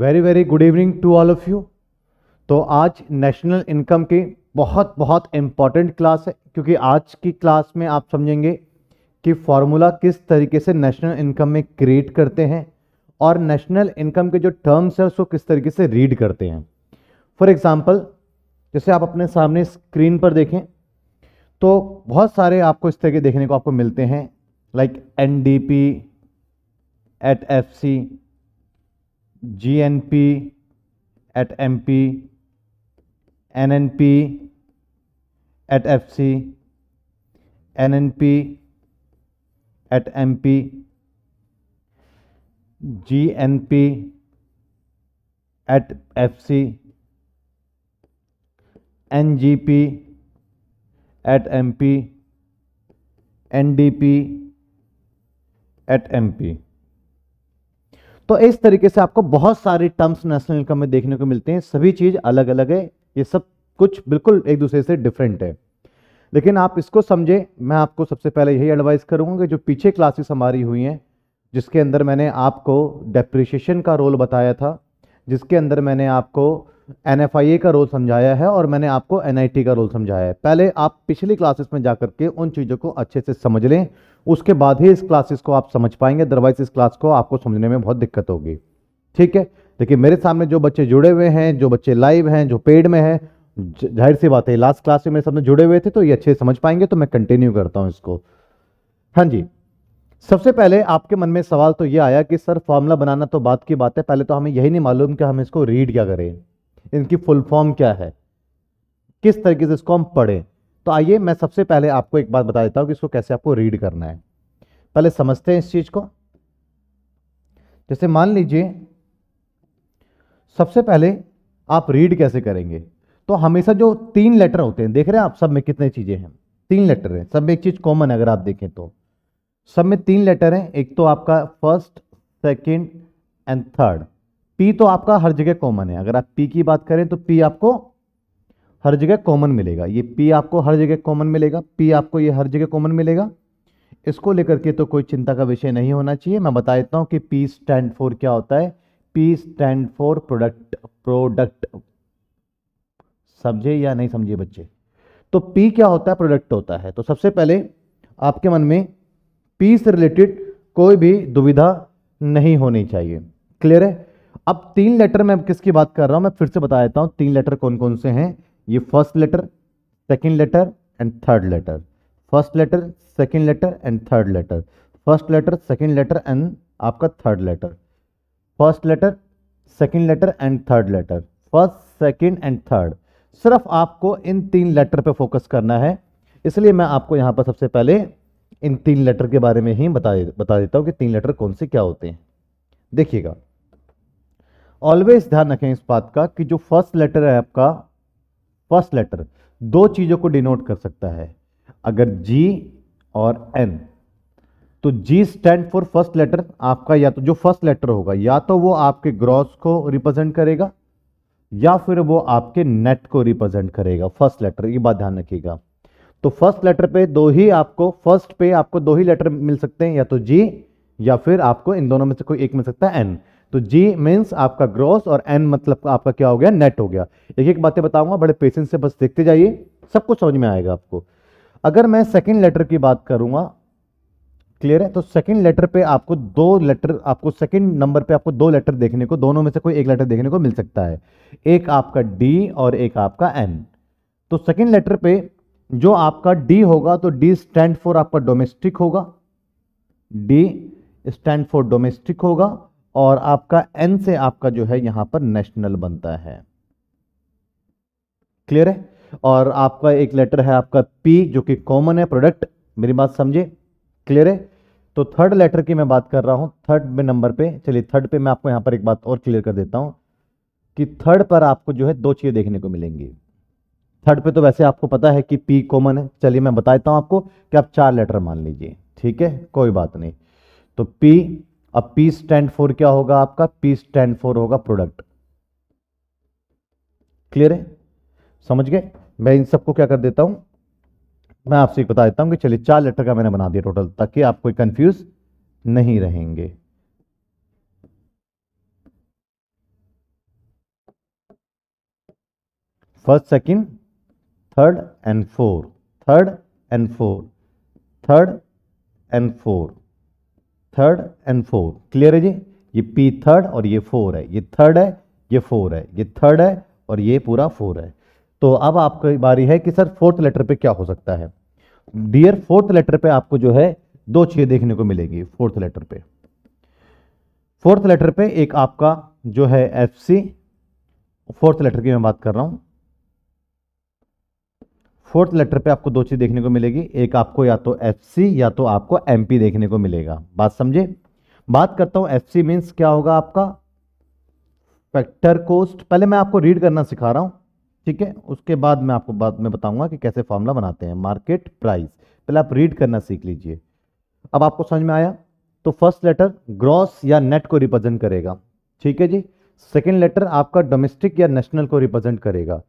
Very very good evening to all of you तो आज national income की बहुत बहुत इम्पॉर्टेंट क्लास है क्योंकि आज की क्लास में आप समझेंगे कि फार्मूला किस तरीके से नेशनल इनकम में क्रिएट करते हैं और नेशनल इनकम के जो टर्म्स हैं उसको किस तरीके से रीड करते हैं फॉर एग्ज़ाम्पल जैसे आप अपने सामने स्क्रीन पर देखें तो बहुत सारे आपको इस तरीके देखने को आपको मिलते हैं like N D P at F C GNP at MP, NNP at FC, NNP at MP, GNP at FC, NGP at MP, NDP at MP. तो इस तरीके से आपको बहुत सारे टर्म्स नेशनल इनकम में देखने को मिलते हैं सभी चीज अलग अलग है ये सब कुछ बिल्कुल एक दूसरे से डिफरेंट है लेकिन आप इसको समझे मैं आपको सबसे पहले यही एडवाइस करूंगा कि जो पीछे क्लासेस हमारी हुई हैं जिसके अंदर मैंने आपको डेप्रिशिएशन का रोल बताया था जिसके अंदर मैंने आपको एन का रोल समझाया है और मैंने आपको एन का रोल समझाया है पहले आप पिछली क्लासेस में जा के उन चीज़ों को अच्छे से समझ लें उसके बाद ही इस क्लासेस को आप समझ पाएंगे अदरवाइज इस क्लास को आपको समझने में बहुत दिक्कत होगी ठीक है देखिए मेरे सामने जो बच्चे जुड़े हुए हैं जो बच्चे लाइव हैं जो पेड में हैं जाहिर सी बात है लास्ट क्लास में मेरे सामने जुड़े हुए थे तो ये अच्छे समझ पाएंगे तो मैं कंटिन्यू करता हूँ इसको हाँ जी सबसे पहले आपके मन में सवाल तो ये आया कि सर फॉर्मूला बनाना तो बात की बात है पहले तो हमें यही नहीं मालूम कि हम इसको रीड क्या करें इनकी फुल फॉर्म क्या है किस तरीके से इसको हम पढ़ें तो आइए मैं सबसे पहले आपको एक बात बता देता हूँ कि इसको कैसे आपको रीड करना है पहले समझते हैं इस चीज़ को जैसे मान लीजिए सबसे पहले आप रीड कैसे करेंगे तो हमेशा जो तीन लेटर होते हैं देख रहे हैं आप सब में कितने चीज़ें हैं तीन लेटर हैं सब में एक चीज़ कॉमन है अगर आप देखें तो सब में तीन लेटर हैं एक तो आपका first second and third P तो आपका हर जगह कॉमन है अगर आप पी की बात करें तो पी आपको हर जगह कॉमन मिलेगा ये पी आपको हर जगह कॉमन मिलेगा पी आपको ये हर जगह कॉमन मिलेगा इसको लेकर के तो कोई चिंता का विषय नहीं होना चाहिए मैं बता देता हूँ कि पी स्टैंड फॉर क्या होता है P stand for product product समझे या नहीं समझे बच्चे तो पी क्या होता है प्रोडक्ट होता है तो सबसे पहले आपके मन में पी से रिलेटेड कोई भी दुविधा नहीं होनी चाहिए क्लियर है अब तीन लेटर मैं किसकी बात कर रहा हूं मैं फिर से बता देता हूं तीन लेटर कौन कौन से हैं ये first letter second letter and third letter first letter second letter and third letter first letter second letter and आपका third letter first letter second letter and third letter first second and third सिर्फ आपको इन तीन letter पे focus करना है इसलिए मैं आपको यहाँ पर सबसे पहले इन तीन लेटर के बारे में ही बता बता देता हूँ कि तीन लेटर कौन से क्या होते हैं देखिएगा ऑलवेज ध्यान रखें इस बात का कि जो फर्स्ट लेटर है आपका फर्स्ट लेटर दो चीज़ों को डिनोट कर सकता है अगर जी और एन तो G stand for first letter आपका या तो जो फर्स्ट लेटर होगा या तो वो आपके ग्रॉस को रिप्रेजेंट करेगा या फिर वो आपके नेट को रिप्रेजेंट करेगा फर्स्ट लेटर ये बात ध्यान रखिएगा तो फर्स्ट लेटर पे दो ही आपको फर्स्ट पे आपको दो ही लेटर मिल सकते हैं या तो जी या फिर आपको इन दोनों में से कोई एक मिल सकता है एन तो जी मीन्स आपका ग्रॉस और एन मतलब आपका क्या हो गया नेट हो गया एक एक बातें बताऊंगा बड़े पेशेंस से बस देखते जाइए सब कुछ समझ में आएगा आपको अगर मैं सेकेंड लेटर की बात करूंगा क्लियर है तो सेकंड लेटर पे आपको दो लेटर आपको सेकंड नंबर पे आपको दो लेटर देखने को दोनों में से कोई एक लेटर देखने को मिल सकता है एक आपका डी और एक आपका एन तो सेकंड लेटर पे जो आपका डी होगा तो डी स्टैंड फॉर आपका डोमेस्टिक होगा डी स्टैंड फॉर डोमेस्टिक होगा और आपका एन से आपका जो है यहां पर नेशनल बनता है क्लियर है और आपका एक लेटर है आपका पी जो कि कॉमन है प्रोडक्ट मेरी बात समझे क्लियर है तो थर्ड लेटर की मैं बात कर रहा हूं थर्ड में नंबर पे चलिए थर्ड पे मैं आपको यहां पर एक बात और क्लियर कर देता हूं कि थर्ड पर आपको जो है दो चीजें देखने को मिलेंगी थर्ड पे तो वैसे आपको पता है कि पी कॉमन है चलिए मैं बताता हूं आपको कि आप चार लेटर मान लीजिए ठीक है कोई बात नहीं तो पी अब पी स्टैंड फोर क्या होगा आपका पी स्टैंड फोर होगा प्रोडक्ट क्लियर है समझ गए मैं इन सबको क्या कर देता हूं मैं आपसे बता देता हूं कि चलिए चार लेटर का मैंने बना दिया टोटल ताकि आप कोई कंफ्यूज नहीं रहेंगे first second third and four third and four third and four third and four clear है जी ये पी थर्ड और ये फोर है ये थर्ड है ये फोर है ये थर्ड है और ये पूरा फोर है तो अब आपकी बारी है कि सर फोर्थ लेटर पे क्या हो सकता है डियर फोर्थ लेटर पे आपको जो है दो चीज़ें देखने को मिलेगी फोर्थ लेटर पे फोर्थ लेटर पे एक आपका जो है एफ सी फोर्थ लेटर की मैं बात कर रहा हूं फोर्थ लेटर पे आपको दो चीज़ देखने को मिलेगी एक आपको या तो एफ या तो आपको एम देखने को मिलेगा बात समझे बात करता हूँ एफ सी मीन्स क्या होगा आपका फैक्टर कोस्ट पहले मैं आपको रीड करना सिखा रहा हूं ठीक है उसके बाद मैं आपको बाद में बताऊंगा कि कैसे फॉर्मूला बनाते हैं मार्केट प्राइस पहले आप रीड करना सीख लीजिए अब आपको समझ में आया तो फर्स्ट लेटर ग्रॉस या नेट को रिप्रेजेंट करेगा ठीक है जी सेकेंड लेटर आपका डोमेस्टिक या नेशनल को रिप्रेजेंट करेगा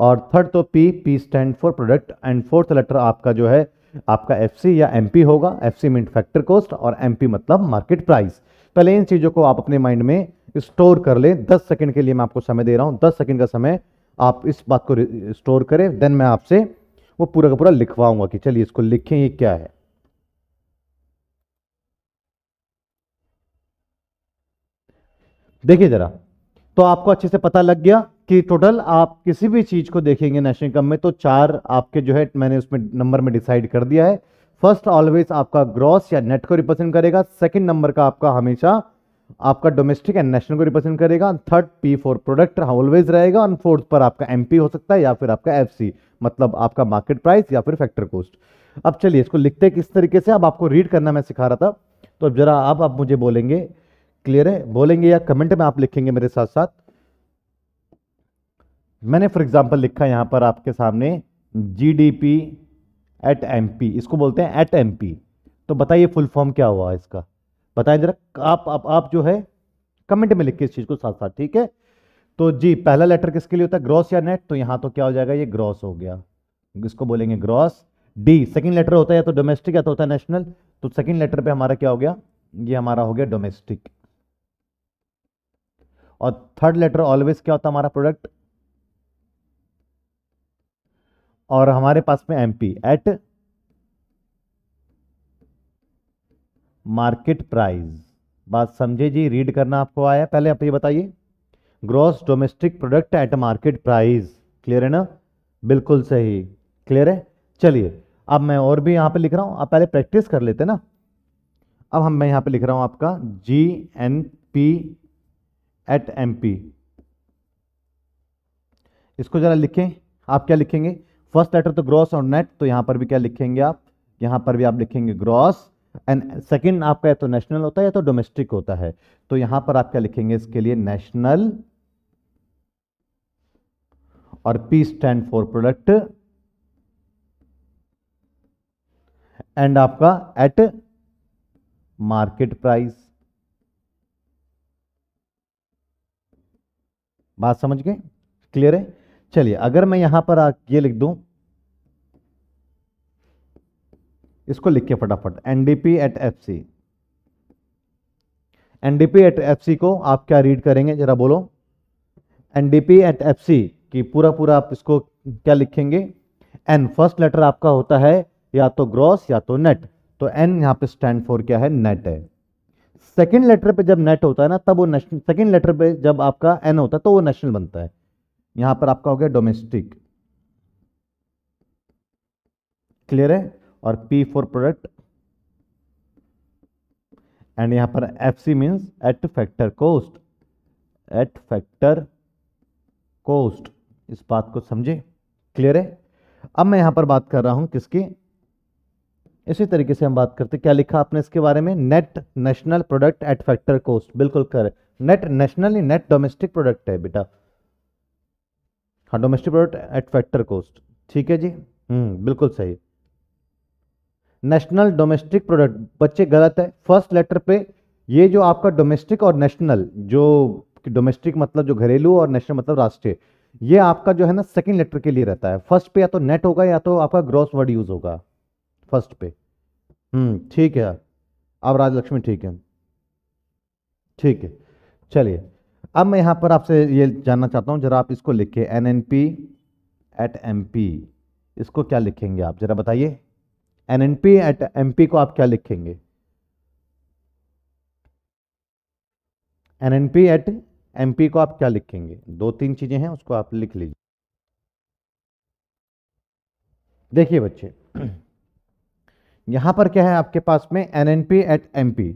और थर्ड तो P P stand for product and fourth letter आपका जो है आपका एफ या एम होगा F C mean factor cost और एम मतलब मार्केट प्राइस पहले इन चीज़ों को आप अपने माइंड में स्टोर कर लें दस सेकेंड के लिए मैं आपको समय दे रहा हूँ दस सेकेंड का समय आप इस बात को स्टोर करें देन मैं आपसे वो पूरा का पूरा लिखवाऊंगा कि चलिए इसको लिखें ये क्या है देखिए ज़रा तो आपको अच्छे से पता लग गया कि टोटल आप किसी भी चीज़ को देखेंगे नेशनल इनकम में तो चार आपके जो है मैंने उसमें नंबर में डिसाइड कर दिया है फर्स्ट ऑलवेज आपका ग्रॉस या नेट को रिप्रेजेंट करेगा सेकंड नंबर का आपका हमेशा आपका डोमेस्टिक एंड नेशनल को रिप्रेजेंट करेगा third P for product always रहेगा और फोर्थ पर आपका एम हो सकता है या फिर आपका एफ मतलब आपका मार्केट प्राइस या फिर फैक्टर कोस्ट अब चलिए इसको लिखते किस तरीके से अब आपको रीड करना मैं सिखा रहा था तो जरा आप मुझे बोलेंगे क्लियर है बोलेंगे या कमेंट में आप लिखेंगे मेरे साथ साथ मैंने फॉर एग्जांपल लिखा यहां पर आपके सामने जीडीपी एट एमपी इसको बोलते हैं एट एमपी तो बताइए फुल फॉर्म क्या हुआ इसका बताएं जरा आप, आप आप जो है कमेंट में लिखिए इस चीज़ को साथ साथ ठीक है तो जी पहला लेटर किसके लिए होता है ग्रॉस या नेट तो यहां तो क्या हो जाएगा ये ग्रॉस हो गया इसको बोलेंगे ग्रॉस डी सेकंड लेटर होता है या तो डोमेस्टिक या तो होता है नेशनल तो सेकंड लेटर पे हमारा क्या हो गया ये हमारा हो गया डोमेस्टिक और थर्ड लेटर ऑलवेज क्या होता है हमारा प्रोडक्ट और हमारे पास में एमपी एट मार्केट प्राइस बात समझे जी रीड करना आपको आया पहले आप ये बताइए gross domestic product at market price clear है ना बिल्कुल सही क्लियर है चलिए अब मैं और भी यहाँ पे लिख रहा हूँ आप पहले प्रैक्टिस कर लेते ना अब हम मैं यहाँ पे लिख रहा हूँ आपका G N P at M P इसको ज़रा लिखें आप क्या लिखेंगे फर्स्ट लेटर तो ग्रॉस और नेट तो यहां पर भी क्या लिखेंगे आप यहां पर भी आप लिखेंगे ग्रॉस एंड सेकेंड आपका या तो नेशनल होता है या तो डोमेस्टिक होता है तो यहां पर आप क्या लिखेंगे इसके लिए नेशनल और P stand for product and आपका एट मार्केट प्राइस बात समझ गए क्लियर है चलिए अगर मैं यहां पर आ, ये लिख दूं इसको लिखिए फटाफट N D P at F C N D P at F C को आप क्या रीड करेंगे जरा बोलो N D P at F C की पूरा पूरा आप इसको क्या लिखेंगे एन फर्स्ट लेटर आपका होता है या तो ग्रॉस या तो नेट तो एन यहां पे स्टैंड फॉर क्या है नेट है सेकेंड लेटर पे जब नेट होता है ना तब वो नेशनल सेकेंड लेटर पे जब आपका एन होता है तो वो नेशनल बनता है यहां पर आपका हो गया डोमेस्टिक क्लियर है और P4 प्रोडक्ट एंड यहां पर F C means at factor cost at factor cost इस बात को समझे क्लियर है अब मैं यहां पर बात कर रहा हूं किसकी इसी तरीके से हम बात करते क्या लिखा आपने इसके बारे में net national product at factor cost बिल्कुल कर net national net domestic product है बेटा हाँ domestic product at factor cost ठीक है जी हम्म बिल्कुल सही नेशनल डोमेस्टिक प्रोडक्ट बच्चे गलत है फर्स्ट लेटर पे ये जो आपका डोमेस्टिक और नेशनल जो डोमेस्टिक मतलब जो घरेलू और नेशनल मतलब राष्ट्रीय ये आपका जो है ना सेकंड लेटर के लिए रहता है फर्स्ट पे या तो नेट होगा या तो आपका ग्रॉस वर्ड यूज होगा फर्स्ट पे हम्म ठीक है अब राजलक्ष्मी ठीक है ठीक है चलिए अब मैं यहाँ पर आपसे ये जानना चाहता हूँ जरा आप इसको लिखे N N P at M P इसको क्या लिखेंगे आप जरा बताइए एनएनपी एट एमपी को आप क्या लिखेंगे एनएनपी एट एमपी को आप क्या लिखेंगे दो तीन चीजें हैं उसको आप लिख लीजिए देखिए बच्चे यहां पर क्या है आपके पास में एनएनपी एट एमपी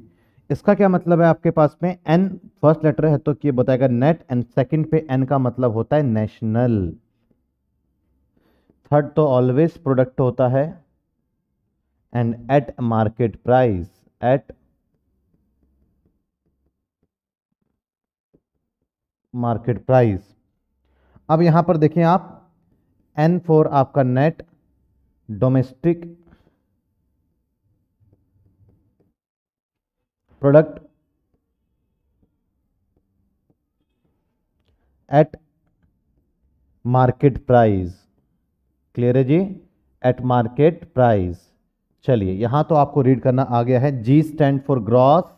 इसका क्या मतलब है आपके पास में एन फर्स्ट लेटर है तो ये बताएगा नेट एंड सेकंड पे एन का मतलब होता है नेशनल थर्ड तो ऑलवेज प्रोडक्ट होता है and at market price at market price अब यहां पर देखें आप एन फोर आपका net domestic product at market price clear है जी एट मार्केट प्राइस चलिए यहां तो आपको रीड करना आ गया है G stand for gross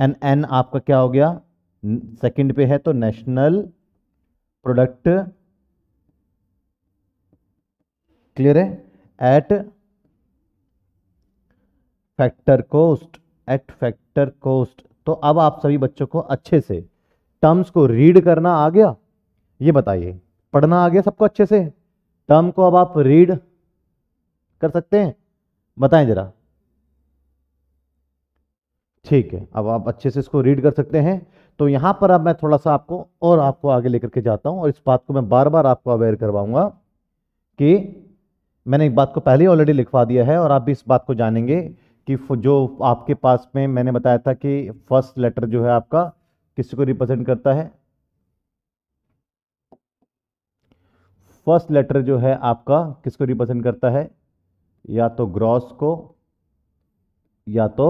and N आपका क्या हो गया सेकंड पे है तो नेशनल प्रोडक्ट क्लियर है at factor cost at factor cost तो अब आप सभी बच्चों को अच्छे से टर्म्स को रीड करना आ गया ये बताइए पढ़ना आ गया सबको अच्छे से टर्म को अब आप रीड कर सकते हैं बताएं ज़रा ठीक है अब आप अच्छे से इसको रीड कर सकते हैं तो यहां पर अब मैं थोड़ा सा आपको और आपको आगे लेकर के जाता हूं और इस बात को मैं बार बार आपको अवेयर करवाऊंगा कि मैंने एक बात को पहले ऑलरेडी लिखवा दिया है और आप भी इस बात को जानेंगे कि जो आपके पास में मैंने बताया था कि फर्स्ट लेटर जो है आपका किसी को रिप्रेजेंट करता है फर्स्ट लेटर जो है आपका किसको रिप्रेजेंट करता है या तो ग्रॉस को या तो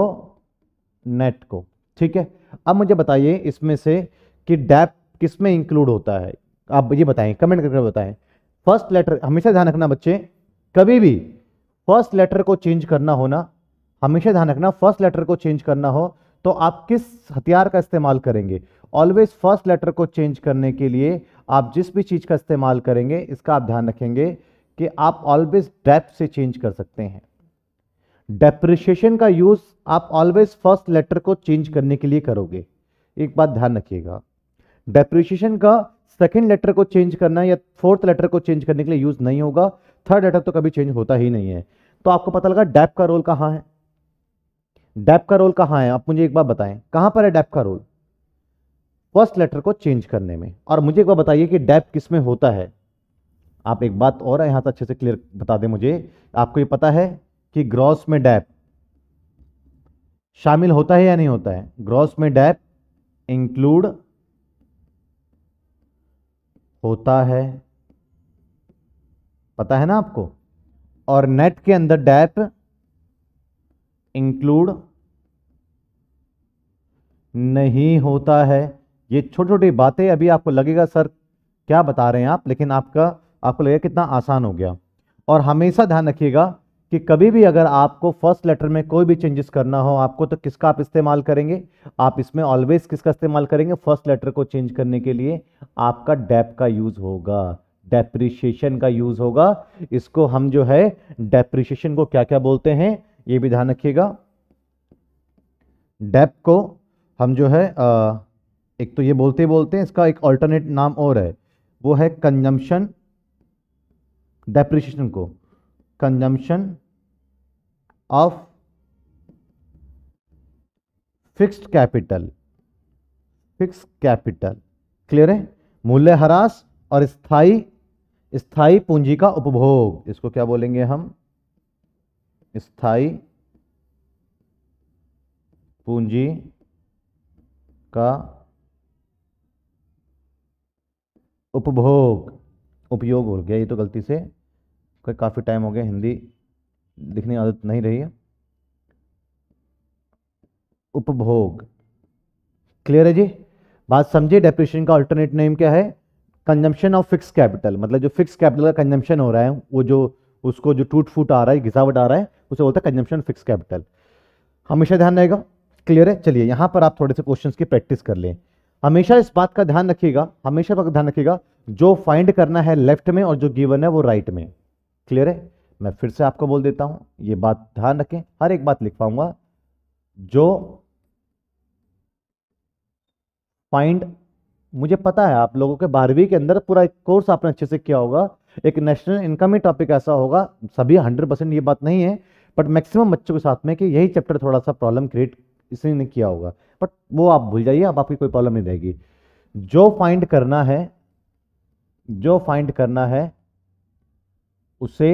नेट को ठीक है अब मुझे बताइए इसमें से कि डैप किस में इंक्लूड होता है आप ये बताएं कमेंट करके बताएं फर्स्ट लेटर हमेशा ध्यान रखना बच्चे कभी भी फर्स्ट लेटर को चेंज करना हो ना हमेशा ध्यान रखना फर्स्ट लेटर को चेंज करना हो तो आप किस हथियार का इस्तेमाल करेंगे ऑलवेज फर्स्ट लेटर को चेंज करने के लिए आप जिस भी चीज़ का इस्तेमाल करेंगे इसका आप ध्यान रखेंगे कि आप ऑलवेज डेप से चेंज कर सकते हैं डेप्रिशिएशन का यूज आप ऑलवेज फर्स्ट लेटर को चेंज करने के लिए करोगे एक बात ध्यान रखिएगा डेप्रिशिएशन का सेकेंड लेटर को चेंज करना या फोर्थ लेटर को चेंज करने के लिए यूज नहीं होगा थर्ड लेटर तो कभी चेंज होता ही नहीं है तो आपको पता लगा डेप का रोल कहां है डेप का रोल कहां है आप मुझे एक बार बताएं कहां पर है डेप का रोल फर्स्ट लेटर को चेंज करने में और मुझे एक बार बताइए कि डैप किस में होता है आप एक बात और यहाँ से अच्छे से क्लियर बता दें मुझे आपको ये पता है कि ग्रॉस में डैप शामिल होता है या नहीं होता है ग्रॉस में डैप इंक्लूड होता है पता है ना आपको और नेट के अंदर डैप इंक्लूड नहीं होता है ये छोटी छोटी बातें अभी आपको लगेगा सर क्या बता रहे हैं आप लेकिन आपका आपको लगेगा कितना आसान हो गया और हमेशा ध्यान रखिएगा कि कभी भी अगर आपको फर्स्ट लेटर में कोई भी चेंजेस करना हो आपको तो किसका आप इस्तेमाल करेंगे आप इसमें ऑलवेज किसका इस्तेमाल करेंगे फर्स्ट लेटर को चेंज करने के लिए आपका डेप का यूज़ होगा डेप्रिशिएशन का यूज़ होगा इसको हम जो है डेप्रिशिएशन को क्या क्या बोलते हैं ये भी ध्यान रखिएगा डेप को हम जो है एक तो ये बोलते बोलते हैं इसका एक ऑल्टरनेट नाम और है वो है कंजम्पशन डेप्रिशिएशन को consumption of fixed capital fix capital clear है मूल्य मूल्यह्रास और स्थाई स्थाई पूंजी का उपभोग इसको क्या बोलेंगे हम स्थाई पूंजी का उपभोग उपयोग हो गया ये तो गलती से पर काफ़ी टाइम हो गया हिंदी लिखने की आदत नहीं रही है उपभोग क्लियर है जी बात समझिए डेप्रिशन का अल्टरनेट नेम क्या है कंजम्पशन ऑफ फिक्स कैपिटल मतलब जो फिक्स कैपिटल का कंजम्पशन हो रहा है वो जो उसको जो टूट फूट आ रहा है घिसावट आ रहा है उसे बोलता है कंजम्पशन फिक्स कैपिटल हमेशा ध्यान रहेगा क्लियर है चलिए यहाँ पर आप थोड़े से क्वेश्चंस की प्रैक्टिस कर लें हमेशा इस बात का ध्यान रखिएगा हमेशा ध्यान रखिएगा जो फाइंड करना है लेफ्ट में और जो गिवन है वो राइट right में क्लियर है मैं फिर से आपको बोल देता हूं ये बात ध्यान रखें हर एक बात लिख पाऊंगा जो फाइंड मुझे पता है आप लोगों के बारहवीं के अंदर पूरा एक कोर्स आपने अच्छे से किया होगा एक नेशनल इनकम ही टॉपिक ऐसा होगा सभी हंड्रेड परसेंट ये बात नहीं है बट मैक्सिमम बच्चों के साथ में कि यही चैप्टर थोड़ा सा प्रॉब्लम क्रिएट इसी ने किया होगा बट वो आप भूल जाइए अब आपकी कोई प्रॉब्लम नहीं रहेगी जो फाइंड करना है जो फाइंड करना है उसे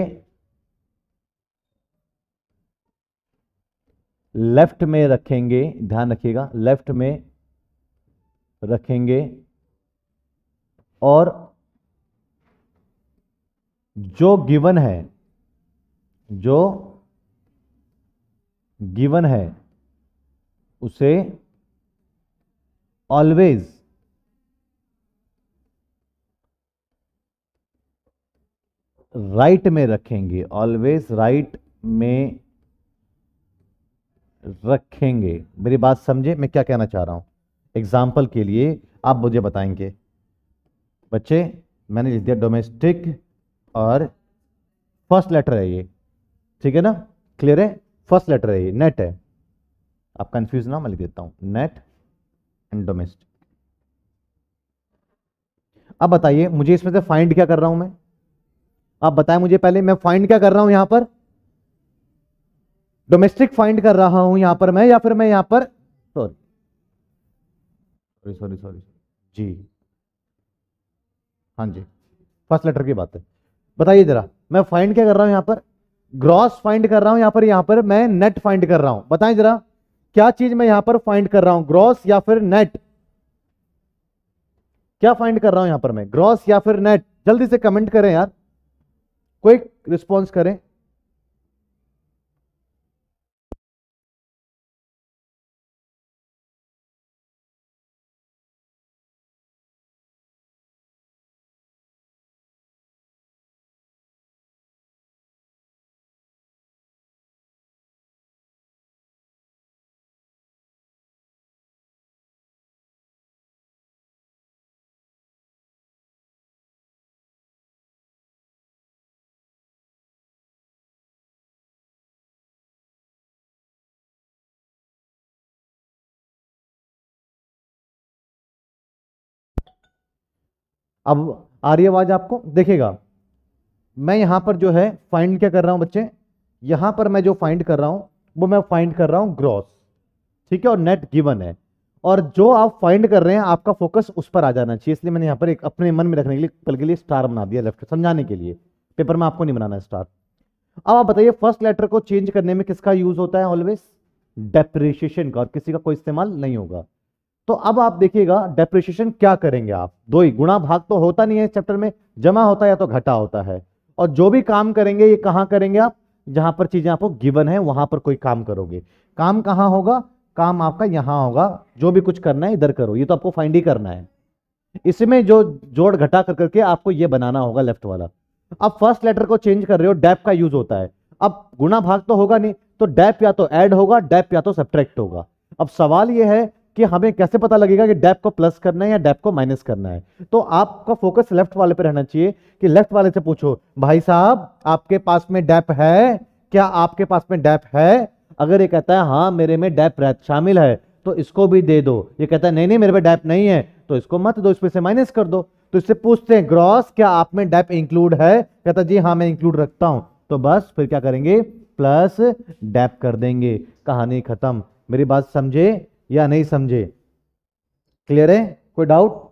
लेफ्ट में रखेंगे ध्यान रखिएगा लेफ्ट में रखेंगे और जो गिवन है जो गिवन है उसे ऑलवेज राइट right में रखेंगे ऑलवेज राइट right में रखेंगे मेरी बात समझे मैं क्या कहना चाह रहा हूं एग्जाम्पल के लिए आप मुझे बताएंगे बच्चे मैंने लिख दिया डोमेस्टिक और फर्स्ट लेटर है ये ठीक है ना क्लियर है फर्स्ट लेटर है ये नेट है आप कंफ्यूज ना मैं लिख देता हूं नेट एंड डोमेस्टिक अब बताइए मुझे इसमें से फाइंड क्या कर रहा हूं मैं आप बताएं मुझे पहले मैं फाइंड क्या कर रहा हूं यहां पर डोमेस्टिक फाइंड कर रहा हूं यहां पर मैं या फिर मैं यहां पर सॉरी सॉरी सॉरी जी हाँ जी फर्स्ट लेटर की बात है बताइए जरा मैं फाइंड क्या कर रहा हूं यहां पर ग्रॉस फाइंड कर रहा हूं यहां पर यहां पर मैं नेट फाइंड कर रहा हूं बताएं जरा क्या चीज मैं यहां पर फाइंड कर रहा हूं ग्रॉस या फिर नेट क्या फाइंड कर रहा हूं यहां पर मैं ग्रॉस या फिर नेट जल्दी से कमेंट करें यार क्विक रिस्पॉन्स करें अब आ रही आवाज़ आपको देखेगा मैं यहां पर जो है फाइंड क्या कर रहा हूं बच्चे यहां पर मैं जो फाइंड कर रहा हूं वो मैं फाइंड कर रहा हूं ग्रॉस ठीक है और नेट गिवन है और जो आप फाइंड कर रहे हैं आपका फोकस उस पर आ जाना चाहिए इसलिए मैंने यहां पर एक अपने मन में रखने के लिए पल के लिए स्टार बना दिया लेफ्ट समझाने के लिए पेपर में आपको नहीं बनाना स्टार अब आप बताइए फर्स्ट लेटर को चेंज करने में किसका यूज होता है ऑलवेज डेप्रिशिएशन का और किसी का कोई इस्तेमाल नहीं होगा तो अब आप देखिएगा डेप्रिशिएशन क्या करेंगे आप दो ही गुणा भाग तो होता नहीं है चैप्टर में जमा होता है या तो घटा होता है और जो भी काम करेंगे ये कहां करेंगे आप जहां पर चीजें आपको गिवन है वहां पर कोई काम करोगे काम कहां होगा काम आपका यहां होगा जो भी कुछ करना है इधर करो ये तो आपको फाइंड ही करना है इसमें जो जोड़ घटा कर करके आपको ये बनाना होगा लेफ्ट वाला अब फर्स्ट लेटर को चेंज कर रहे हो डैप का यूज होता है अब गुणा भाग तो होगा नहीं तो डैप या तो ऐड होगा डैप या तो सब्ट्रैक्ट होगा अब सवाल यह है कि हमें कैसे पता लगेगा कि डेप को प्लस करना है या डेप को माइनस करना है तो आपका फोकस लेफ्ट वाले पे रहना चाहिए कि लेफ्ट वाले से पूछो भाई साहब आपके पास में डेप है क्या आपके पास में डेप है अगर ये कहता है हाँ मेरे में डेप शामिल है तो इसको भी दे दो ये कहता है नहीं नहीं मेरे पे डेप नहीं है तो इसको मत दो इसमें से माइनस कर दो तो इससे पूछते हैं ग्रॉस क्या आप में डेप इंक्लूड है कहता जी हाँ मैं इंक्लूड रखता हूं तो बस फिर क्या करेंगे प्लस डेप कर देंगे कहानी खत्म मेरी बात समझे या नहीं समझे क्लियर है कोई डाउट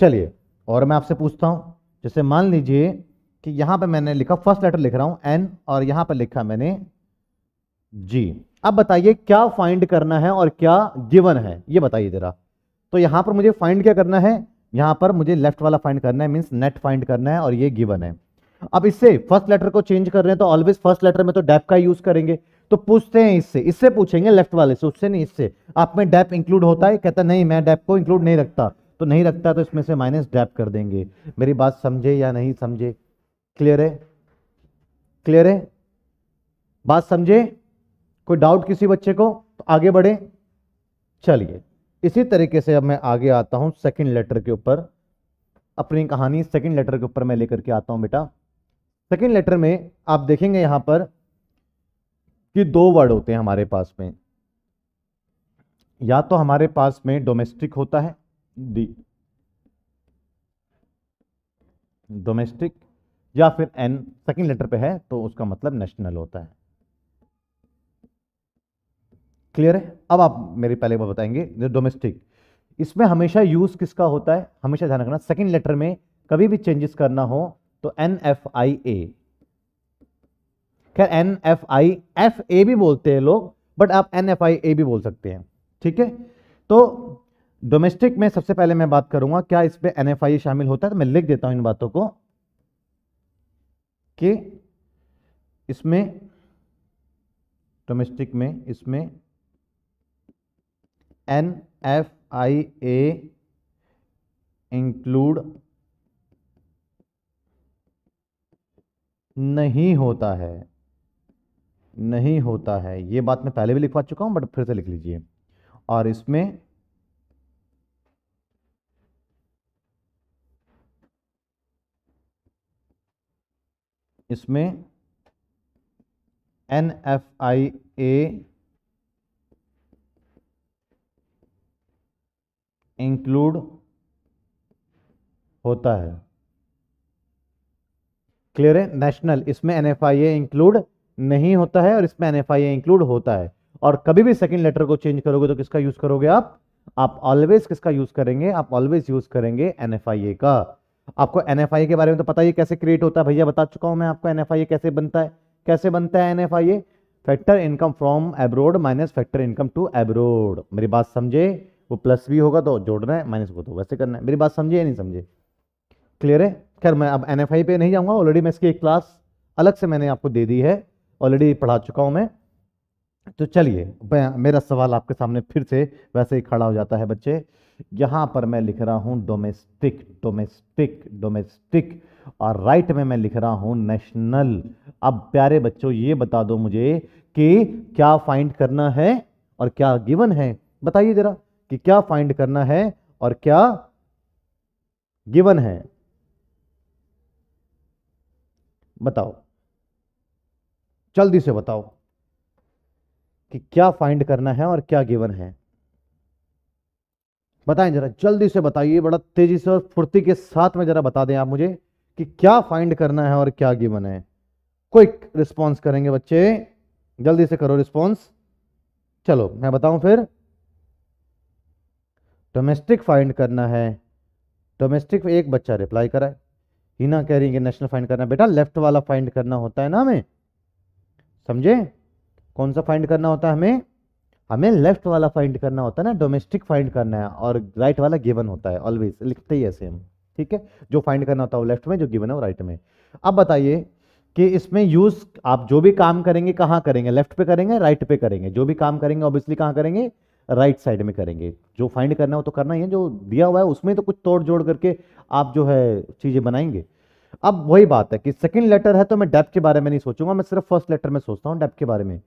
चलिए और मैं आपसे पूछता हूं जैसे मान लीजिए कि यहां पे मैंने लिखा फर्स्ट लेटर लिख रहा हूं एन और यहां पर लिखा मैंने जी अब बताइए क्या फाइंड करना है और क्या गिवन है ये बताइए जरा तो यहां पर मुझे फाइंड क्या करना है यहां पर मुझे लेफ्ट वाला फाइंड करना है मीन्स नेट फाइंड करना है और ये गिवन है अब इससे फर्स्ट लेटर को चेंज कर रहे हैं तो ऑलवेज फर्स्ट लेटर में तो डेप का यूज करेंगे तो पूछते हैं इससे इससे पूछेंगे लेफ्ट वाले से उससे नहीं इससे आप में डेप इंक्लूड होता है कहता नहीं मैं डेप को इंक्लूड नहीं रखता तो नहीं रखता तो इसमें से माइनस डेप कर देंगे मेरी बात समझे या नहीं समझे क्लियर है क्लियर है बात समझे कोई डाउट किसी बच्चे को तो आगे बढ़े चलिए इसी तरीके से अब मैं आगे आता हूं सेकंड लेटर के ऊपर अपनी कहानी सेकंड लेटर के ऊपर मैं लेकर के आता हूं बेटा सेकंड लेटर में आप देखेंगे यहां पर कि दो वर्ड होते हैं हमारे पास में या तो हमारे पास में डोमेस्टिक होता है डी डोमेस्टिक या फिर एन सेकेंड लेटर पे है तो उसका मतलब नेशनल होता है क्लियर है अब आप मेरे पहले बार बताएंगे डोमेस्टिक इसमें हमेशा यूज किसका होता है हमेशा ध्यान रखना सेकेंड लेटर में कभी भी चेंजेस करना हो तो एन एफ आई ए खैर N F I F A भी बोलते हैं लोग बट आप एन एफ आई ए भी बोल सकते हैं ठीक है तो डोमेस्टिक में सबसे पहले मैं बात करूंगा क्या इस पर एन एफ आई शामिल होता है तो मैं लिख देता हूं इन बातों को कि इसमें डोमेस्टिक में इसमें N F I A include नहीं होता है नहीं होता है ये बात मैं पहले भी लिखवा चुका हूं बट फिर से लिख लीजिए और इसमें इसमें N F I A include होता है क्लियर है नेशनल इसमें N F I A include नहीं होता है और इसमें एन एफ आई इंक्लूड होता है और कभी भी सेकेंड लेटर को चेंज करोगे तो किसका यूज करोगे आप आप ऑलवेज किसका यूज करेंगे आप ऑलवेज यूज करेंगे एन का आपको एन के बारे में तो पता ही कैसे क्रिएट होता है भैया बता चुका हूं मैं आपको एन कैसे बनता है कैसे बनता है N factor income from abroad minus factor income to abroad मेरी बात समझे वो प्लस भी होगा तो जोड़ना है माइनस को तो वैसे करना है मेरी बात समझे या नहीं समझे क्लियर है खैर मैं अब एन एफ आई पे नहीं जाऊंगा ऑलरेडी मैं इसकी एक क्लास अलग से मैंने आपको दे दी है ऑलरेडी पढ़ा चुका हूँ मैं तो चलिए मेरा सवाल आपके सामने फिर से वैसे ही खड़ा हो जाता है बच्चे यहाँ पर मैं लिख रहा हूँ डोमेस्टिक डोमेस्टिक डोमेस्टिक और राइट में मैं लिख रहा हूँ नेशनल अब प्यारे बच्चों ये बता दो मुझे कि क्या फाइंड करना है और क्या गिवन है बताइए जरा कि क्या फाइंड करना है और क्या गिवन है बताओ जल्दी से बताओ कि क्या फाइंड करना है और क्या गिवन है बताएं जरा जल्दी से बताइए बड़ा तेजी से और फुर्ती के साथ में जरा बता दें आप मुझे कि क्या फाइंड करना है और क्या गिवन है क्विक रिस्पॉन्स करेंगे बच्चे जल्दी से करो रिस्पॉन्स चलो मैं बताऊं फिर डोमेस्टिक फाइंड करना है डोमेस्टिक एक बच्चा रिप्लाई करा हिना कह रही है कि नेशनल फाइंड करना बेटा लेफ्ट वाला फाइंड करना होता है ना हमें समझे कौन सा फाइंड करना होता है हमें हमें लेफ्ट वाला फाइंड करना होता है ना डोमेस्टिक फाइंड करना है और राइट वाला गिवन होता है ऑलवेज लिखते ही ऐसे हम ठीक है जो फाइंड करना होता है वो लेफ्ट में जो गिवन है वो राइट में अब बताइए कि इसमें यूज आप जो भी काम करेंगे कहाँ करेंगे लेफ्ट पे करेंगे राइट पे करेंगे जो भी काम करेंगे ऑब्वियसली कहाँ करेंगे राइट साइड में करेंगे जो फाइंड करना हो तो करना ही है जो दिया हुआ है उसमें तो कुछ तोड़ जोड़ करके आप जो है चीज़ें बनाएंगे अब वही बात है कि सेकंड लेटर है तो मैं डेप्थ के बारे में नहीं सोचूंगा मैं सिर्फ फर्स्ट लेटर में सोचता हूँ डेप्थ के बारे में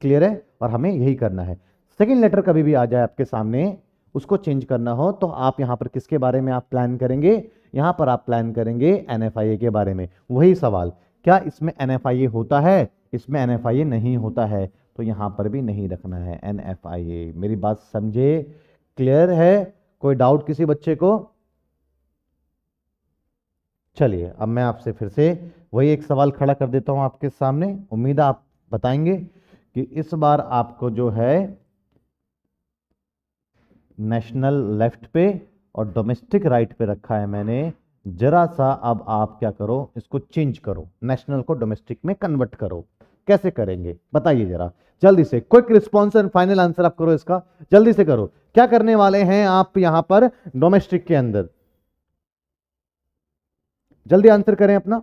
क्लियर है और हमें यही करना है सेकेंड लेटर कभी भी आ जाए आपके सामने उसको चेंज करना हो तो आप यहाँ पर किसके बारे में आप प्लान करेंगे यहाँ पर आप प्लान करेंगे एन के बारे में वही सवाल क्या इसमें एन होता है इसमें एन नहीं होता है तो यहाँ पर भी नहीं रखना है एन मेरी बात समझे क्लियर है कोई डाउट किसी बच्चे को चलिए अब मैं आपसे फिर से वही एक सवाल खड़ा कर देता हूँ आपके सामने उम्मीद आप बताएंगे कि इस बार आपको जो है नेशनल लेफ्ट पे और डोमेस्टिक राइट पे रखा है मैंने जरा सा अब आप क्या करो इसको चेंज करो नेशनल को डोमेस्टिक में कन्वर्ट करो कैसे करेंगे बताइए जरा जल्दी से quick response and final answer आप करो इसका जल्दी से करो क्या करने वाले हैं आप यहां पर डोमेस्टिक के अंदर जल्दी आंसर करें अपना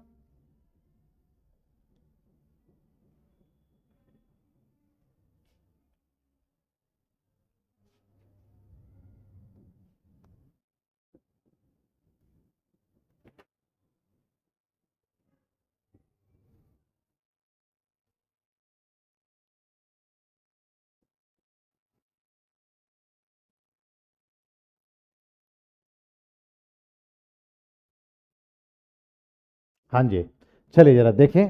हाँ जी चलिए जरा देखें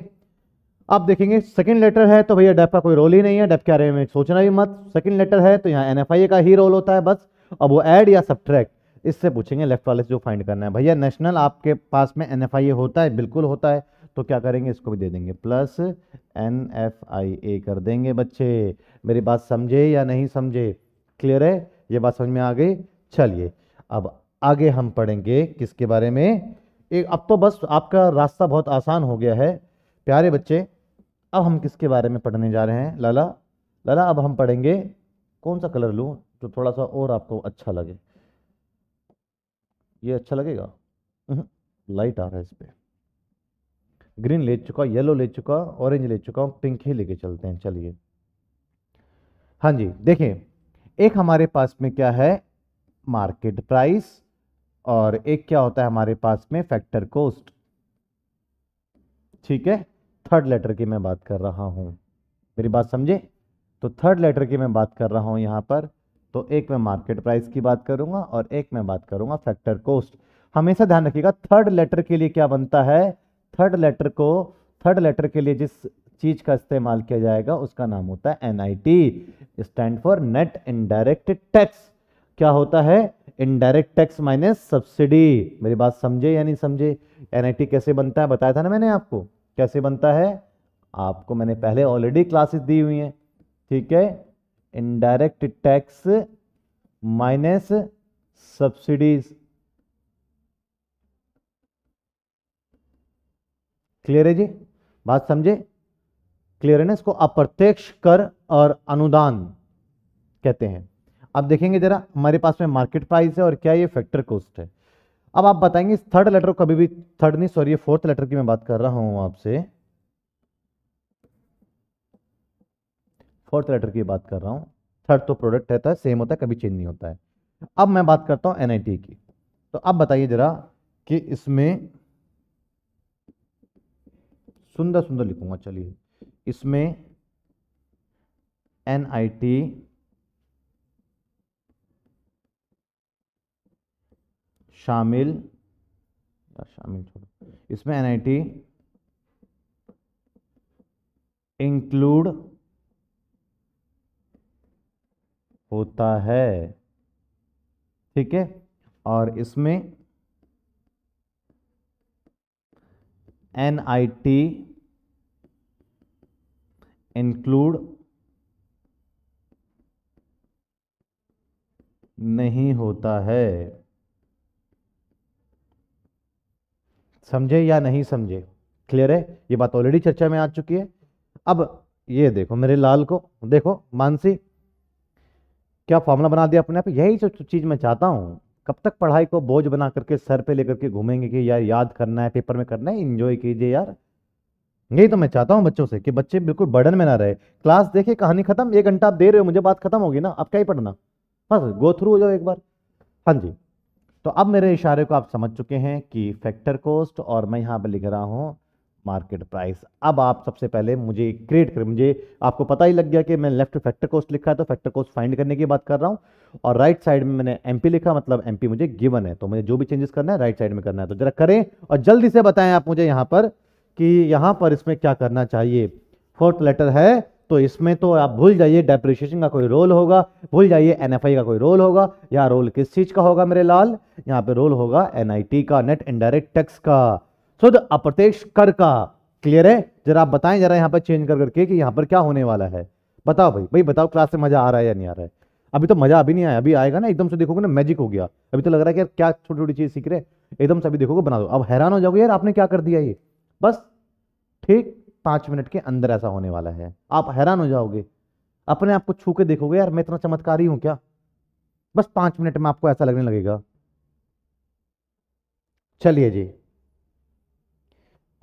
आप देखेंगे सेकंड लेटर है तो भैया डेफ का कोई रोल ही नहीं है डेफ के बारे में सोचना भी मत सेकंड लेटर है तो यहाँ एन का ही रोल होता है बस अब वो ऐड या सब इससे पूछेंगे लेफ्ट वाले से जो फाइंड करना है भैया नेशनल आपके पास में एन होता है बिल्कुल होता है तो क्या करेंगे इसको भी दे देंगे plus N F I A कर देंगे बच्चे मेरी बात समझे या नहीं समझे क्लियर है ये बात समझ में आ गई चलिए अब आगे हम पढ़ेंगे किसके बारे में एक अब तो बस आपका रास्ता बहुत आसान हो गया है प्यारे बच्चे अब हम किसके बारे में पढ़ने जा रहे हैं लाला लाला अब हम पढ़ेंगे कौन सा कलर लूँ जो थोड़ा सा और आपको अच्छा लगे ये अच्छा लगेगा लाइट आ रहा है इस पर ग्रीन ले चुका येलो ले चुका ऑरेंज ले चुका हूँ पिंक ही लेके चलते हैं चलिए हाँ जी देखिए एक हमारे पास में क्या है मार्केट प्राइस और एक क्या होता है हमारे पास में फैक्टर कोस्ट ठीक है थर्ड लेटर की मैं बात कर रहा हूं मेरी बात समझे तो थर्ड लेटर की मैं बात कर रहा हूं यहां पर तो एक मैं मार्केट प्राइस की बात करूंगा और एक मैं बात करूंगा फैक्टर कोस्ट हमेशा ध्यान रखिएगा थर्ड लेटर के लिए क्या बनता है थर्ड लेटर को थर्ड लेटर के लिए जिस चीज का इस्तेमाल किया जाएगा उसका नाम होता है NIT stand for net indirect tax क्या होता है इनडायरेक्ट टैक्स माइनस सब्सिडी मेरी बात समझे या नहीं समझे एनआईटी कैसे बनता है बताया था ना मैंने आपको कैसे बनता है आपको मैंने पहले ऑलरेडी क्लासेस दी हुई हैं ठीक है indirect tax minus subsidies clear है जी बात समझे क्लियर है ना इसको अप्रत्यक्ष कर और अनुदान कहते हैं अब देखेंगे जरा हमारे पास में मार्केट प्राइस है और क्या ये फैक्टर कॉस्ट है अब आप बताएंगे इस थर्ड लेटर को कभी भी थर्ड नहीं सॉरी फोर्थ लेटर की मैं बात कर रहा हूं आपसे फोर्थ लेटर की बात कर रहा हूं थर्ड तो प्रोडक्ट रहता है सेम होता है कभी चेंज नहीं होता है अब मैं बात करता हूं एनआईटी की तो अब बताइए जरा कि इसमें सुंदर सुंदर लिखूंगा चलिए इसमें एनआईटी शामिल शामिल छोड़ो इसमें एनआईटी इंक्लूड होता है ठीक है और इसमें एन आई टी इंक्लूड नहीं होता है समझे या नहीं समझे क्लियर है ये बात ऑलरेडी चर्चा में आ चुकी है अब ये देखो मेरे लाल को देखो मानसी क्या फॉर्मूला बना दिया अपने आप यही चीज मैं चाहता हूँ कब तक पढ़ाई को बोझ बना करके सर पे लेकर के घूमेंगे कि यार याद करना है पेपर में करना है इंजॉय कीजिए यार यही तो मैं चाहता हूँ बच्चों से कि बच्चे बिल्कुल बर्डन में ना रहे क्लास देखे कहानी खत्म एक घंटा आप दे रहे हो मुझे बात खत्म होगी ना आप क्या ही पढ़ना बस गो थ्रू हो जाओ एक बार हाँ जी तो अब मेरे इशारे को आप समझ चुके हैं कि फैक्टर कॉस्ट और मैं यहाँ पर लिख रहा हूँ मार्केट प्राइस अब आप सबसे पहले मुझे क्रिएट कर मुझे आपको पता ही लग गया कि मैंने लेफ्ट फैक्टर कॉस्ट लिखा है तो फैक्टर कॉस्ट फाइंड करने की बात कर रहा हूँ और राइट right साइड में मैंने एम लिखा मतलब एम मुझे गिवन है तो मुझे जो भी चेंजेस करना है राइट right साइड में करना है तो जरा करें और जल्दी से बताएं आप मुझे यहाँ पर कि यहाँ पर इसमें क्या करना चाहिए फोर्थ लेटर है तो इसमें तो आप भूल जाइए डेप्रिशिएशन का कोई रोल होगा भूल जाइए एनएफआई का कोई रोल होगा या रोल किस चीज़ का होगा मेरे लाल यहाँ पे रोल होगा एनआईटी का नेट इनडायरेक्ट टैक्स का शुद्ध अप्रत्यक्ष कर का क्लियर है जरा आप बताएं जरा यहाँ पर चेंज कर करके कि यहाँ पर क्या होने वाला है बताओ भाई भाई बताओ क्लास से मजा आ रहा है या नहीं आ रहा है अभी तो मजा अभी नहीं आया अभी आएगा ना एकदम से देखोगे ना मैजिक हो गया अभी तो लग रहा है कि यार क्या छोटी छोटी चीज़ सीख रहे एकदम से अभी देखोगे बना दो अब हैरान हो जाओगे यार आपने क्या कर दिया ये बस ठीक पांच मिनट के अंदर ऐसा होने वाला है आप हैरान हो जाओगे अपने आप को छू के देखोगे यार मैं इतना चमत्कारी हूं क्या बस पांच मिनट में आपको ऐसा लगने लगेगा चलिए जी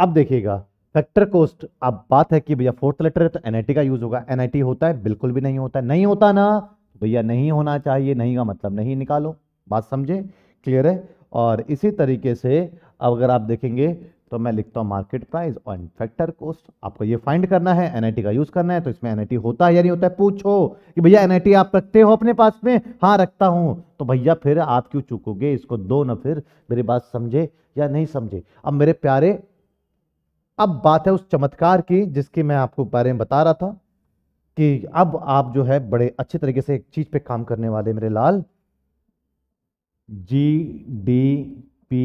अब देखिएगा फैक्टर कोस्ट अब बात है कि भैया फोर्थ लेटर है तो एनआईटी का यूज होगा एनआईटी होता है बिल्कुल भी नहीं होता है नहीं होता ना तो भैया नहीं होना चाहिए नहीं का मतलब नहीं निकालो बात समझे क्लियर है और इसी तरीके से अगर आप देखेंगे तो मैं लिखता हूँ मार्केट प्राइस और फैक्टर कॉस्ट आपको ये फाइंड करना है एनआईटी का यूज़ करना है तो इसमें एनआईटी होता है या नहीं होता है पूछो कि भैया एनआईटी आप रखते हो अपने पास में हाँ रखता हूँ तो भैया फिर आप क्यों चुकोगे इसको दो ना फिर मेरी बात समझे या नहीं समझे अब मेरे प्यारे अब बात है उस चमत्कार की जिसकी मैं आपको बारे में बता रहा था कि अब आप जो है बड़े अच्छे तरीके से एक चीज़ पे काम करने वाले मेरे लाल G D P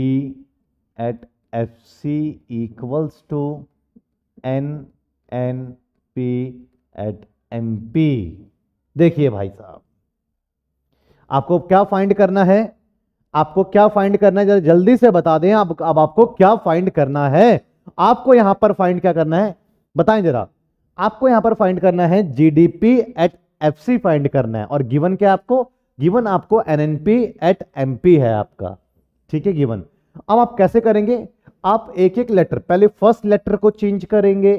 at F C equals to N N P at M P देखिए भाई साहब आपको क्या फाइंड करना है आपको क्या फाइंड करना है जल्दी से बता दें आप, अब आपको क्या फाइंड करना है आपको यहां पर फाइंड क्या करना है बताएं जरा आपको यहां पर फाइंड करना है जीडीपी एट एफसी फाइंड करना है और गिवन क्या आपको गिवन आपको एनएनपी एट एमपी है आपका ठीक है गिवन अब आप कैसे करेंगे आप एक एक लेटर पहले फर्स्ट लेटर को चेंज करेंगे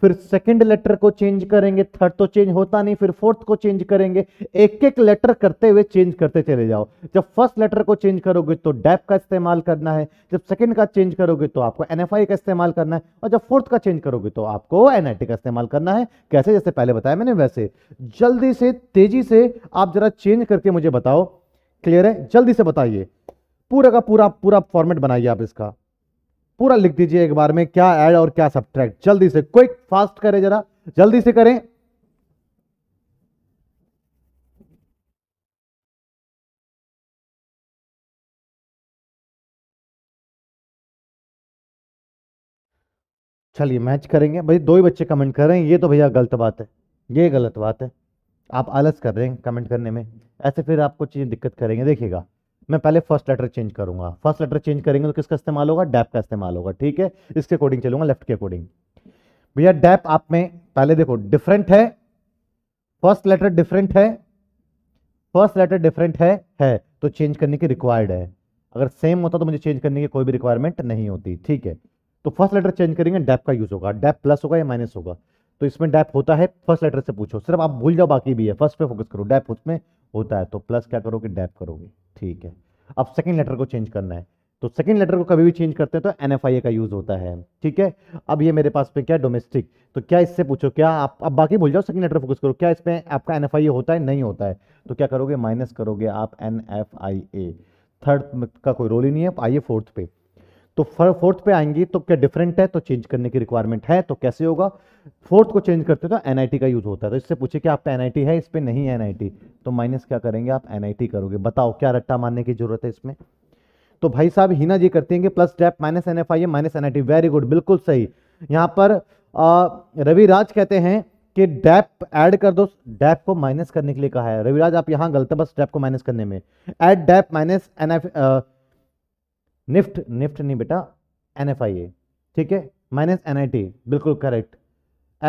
फिर सेकंड लेटर को चेंज करेंगे थर्ड तो चेंज होता नहीं फिर फोर्थ को चेंज करेंगे एक एक लेटर करते हुए चेंज करते चले जाओ जब फर्स्ट लेटर को चेंज करोगे तो डैप का इस्तेमाल करना है जब सेकंड का चेंज करोगे तो आपको एन का इस्तेमाल करना है और जब फोर्थ का चेंज करोगे तो आपको एन का इस्तेमाल करना है कैसे जैसे पहले बताया मैंने वैसे जल्दी से तेजी से आप जरा चेंज करके मुझे बताओ क्लियर है जल्दी से बताइए पूरा का पूरा पूरा फॉर्मेट बनाइए आप इसका पूरा लिख दीजिए एक बार में क्या ऐड और क्या सब्ट्रैक्ट जल्दी से क्विक फास्ट करें जरा जल्दी से करें चलिए मैच करेंगे भाई दो ही बच्चे कमेंट कर रहे हैं ये तो भैया गलत बात है ये गलत बात है आप आलस कर रहे हैं कमेंट करने में ऐसे फिर आपको चीजें दिक्कत करेंगे देखिएगा मैं पहले फर्स्ट लेटर चेंज करूंगा फर्स्ट लेटर चेंज करेंगे तो किसका इस्तेमाल होगा डैप का इस्तेमाल होगा ठीक है इसके अकॉर्डिंग चलूंगा लेफ्ट के अकॉर्डिंग भैया डैप आप में पहले देखो डिफरेंट है फर्स्ट लेटर डिफरेंट है फर्स्ट लेटर डिफरेंट है है तो चेंज करने की रिक्वायर्ड है अगर सेम होता तो मुझे चेंज करने की कोई भी रिक्वायरमेंट नहीं होती ठीक है तो फर्स्ट लेटर चेंज करेंगे डैप का यूज होगा डैप प्लस होगा या माइनस होगा तो इसमें डैप होता है फर्स्ट लेटर से पूछो सिर्फ आप भूल जाओ बाकी भी है फर्स्ट पे फोकस करो डैप उसमें होता है तो प्लस क्या करोगे डैप करोगे ठीक है अब सेकेंड लेटर को चेंज करना है तो सेकेंड लेटर को कभी भी चेंज करते हैं तो एन का यूज होता है ठीक है अब ये मेरे पास पे क्या डोमेस्टिक तो क्या इससे पूछो क्या आप अब बाकी भूल जाओ सेकेंड लेटर फोकस करो क्या इस पर आपका एन होता है नहीं होता है तो क्या करोगे माइनस करोगे आप एन थर्ड का कोई रोल ही नहीं है आइए फोर्थ पे तो फोर्थ पे आएंगी तो क्या डिफरेंट है तो चेंज करने की रिक्वायरमेंट है तो कैसे होगा फोर्थ को चेंज करते तो एन का यूज होता है तो इससे पूछे कि आप एन है इस पर नहीं एन तो माइनस क्या करेंगे आप एन करोगे बताओ क्या रट्टा मानने की जरूरत है इसमें तो भाई साहब हिना जी करते हैं कि plus dep minus N F minus N very good बिल्कुल सही यहाँ पर रवि राज कहते हैं कि डेप ऐड कर दो डेप को माइनस करने के लिए कहा है रविराज आप यहाँ गलत है बस डेप को माइनस करने में add dep minus N F NIFT NIFT नहीं बेटा एन ठीक है माइनस एन बिल्कुल correct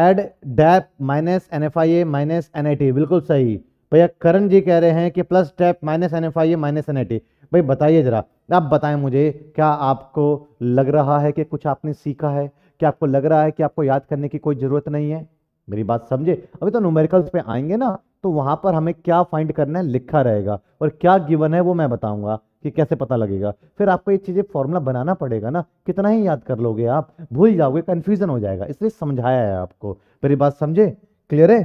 add dep minus N F I A minus N I T बिल्कुल सही भैया करण जी कह रहे हैं कि plus dep minus N F I A minus N I T भाई बताइए जरा आप बताएं मुझे क्या आपको लग रहा है कि कुछ आपने सीखा है क्या आपको लग रहा है कि आपको याद करने की कोई ज़रूरत नहीं है मेरी बात समझे अभी तो न्यूमेरिकल्स पे आएंगे ना तो वहां पर हमें क्या फाइंड करना है लिखा रहेगा और क्या गिवन है वो मैं बताऊंगा कि कैसे पता लगेगा फिर आपको ये चीज़ें फॉर्मूला बनाना पड़ेगा ना कितना ही याद कर लोगे आप भूल जाओगे कंफ्यूजन हो जाएगा इसलिए समझाया है आपको मेरी बात समझे क्लियर है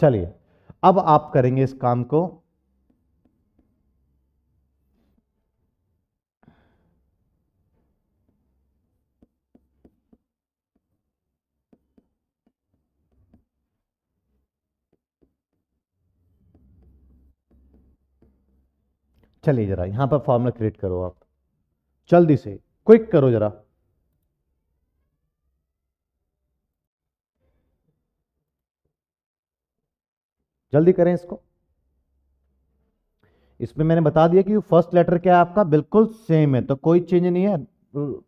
चलिए अब आप करेंगे इस काम को चलिए जरा यहां पर फॉर्मूला क्रिएट करो आप जल्दी से क्विक करो जरा जल्दी करें इसको इसमें मैंने बता दिया कि फर्स्ट लेटर क्या है आपका बिल्कुल सेम है तो कोई चेंज नहीं है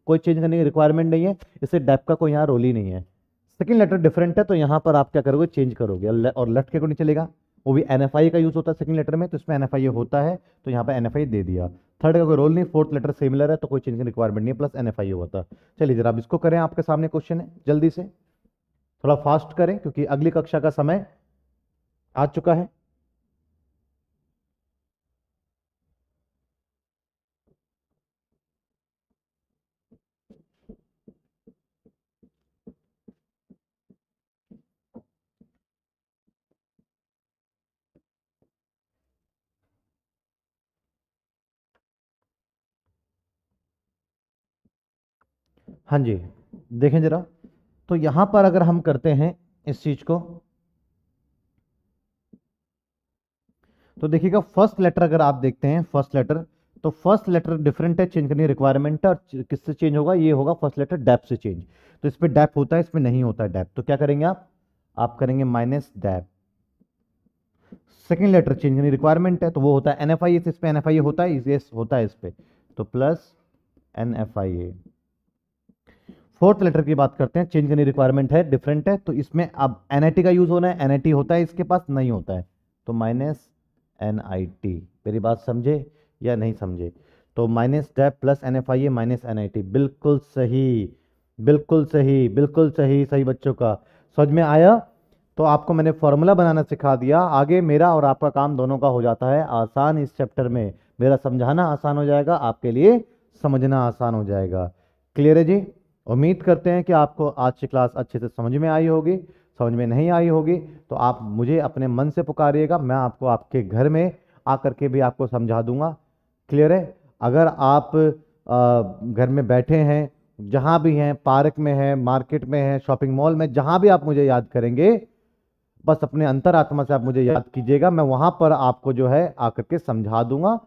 कोई चेंज करने की रिक्वायरमेंट नहीं है इससे डेप का कोई यहाँ रोल ही नहीं है सेकेंड लेटर डिफरेंट है तो यहां पर आप क्या करोगे चेंज करोगे और लेफ्ट के को नहीं चलेगा वो भी एन का यूज़ होता है सेकंड लेटर में तो इसमें एन ये होता है तो यहाँ पर एन दे दिया थर्ड का कोई रोल नहीं फोर्थ लेटर सिमिलर है तो कोई चेंज की रिक्वायरमेंट नहीं है प्लस एन एफ आई होता चलिए जरा आप इसको करें आपके सामने क्वेश्चन है जल्दी से थोड़ा फास्ट करें क्योंकि अगली कक्षा का समय आ चुका है हाँ जी देखें ज़रा तो यहां पर अगर हम करते हैं इस चीज़ को तो देखिएगा फर्स्ट लेटर अगर आप देखते हैं फर्स्ट लेटर तो फर्स्ट लेटर डिफरेंट है चेंज करने रिक्वायरमेंट है और किससे चेंज होगा ये होगा फर्स्ट लेटर डैप से चेंज तो इस पर डैप होता है इसमें नहीं होता डैप तो क्या करेंगे आप आप करेंगे minus dep second letter change करने रिक्वायरमेंट है तो वो होता है एन एफ आई एस इस पर एन एफ आई ए होता है इस होता है इस पर तो plus N F I A fourth letter की बात करते हैं चेंज करने रिक्वायरमेंट है डिफरेंट है तो इसमें अब एन का यूज होना है एन होता है इसके पास नहीं होता है तो माइनस एन मेरी बात समझे या नहीं समझे तो minus dep plus N F I A minus N I T बिल्कुल सही बिल्कुल सही बिल्कुल सही सही बच्चों का समझ में आया तो आपको मैंने फॉर्मूला बनाना सिखा दिया आगे मेरा और आपका काम दोनों का हो जाता है आसान इस चैप्टर में मेरा समझाना आसान हो जाएगा आपके लिए समझना आसान हो जाएगा क्लियर है जी उम्मीद करते हैं कि आपको आज की क्लास अच्छे से समझ में आई होगी समझ में नहीं आई होगी तो आप मुझे अपने मन से पुकारिएगा मैं आपको आपके घर में आकर के भी आपको समझा दूंगा क्लियर है अगर आप घर में बैठे हैं जहाँ भी हैं पार्क में हैं मार्केट में हैं शॉपिंग मॉल में जहाँ भी आप मुझे याद करेंगे बस अपने अंतरात्मा से आप मुझे याद कीजिएगा मैं वहाँ पर आपको जो है आकर के समझा दूंगा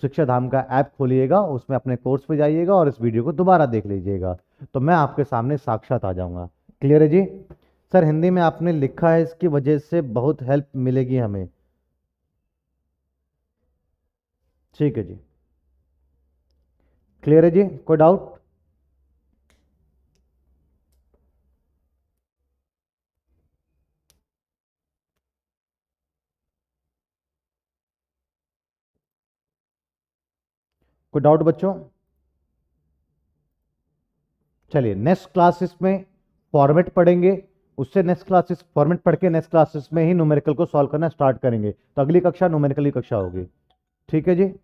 शिक्षा धाम का ऐप खोलिएगा उसमें अपने कोर्स पे जाइएगा और इस वीडियो को दोबारा देख लीजिएगा तो मैं आपके सामने साक्षात आ जाऊँगा क्लियर है जी सर हिंदी में आपने लिखा है इसकी वजह से बहुत हेल्प मिलेगी हमें ठीक है जी क्लियर है जी कोई डाउट कोई डाउट बच्चों चलिए नेक्स्ट क्लासेस में फॉर्मेट पढ़ेंगे उससे नेक्स्ट क्लासेस फॉर्मेट पढ़ के नेक्स्ट क्लासेस में ही न्यूमेरिकल को सॉल्व करना स्टार्ट करेंगे तो अगली कक्षा न्यूमेरिकल की कक्षा होगी ठीक है जी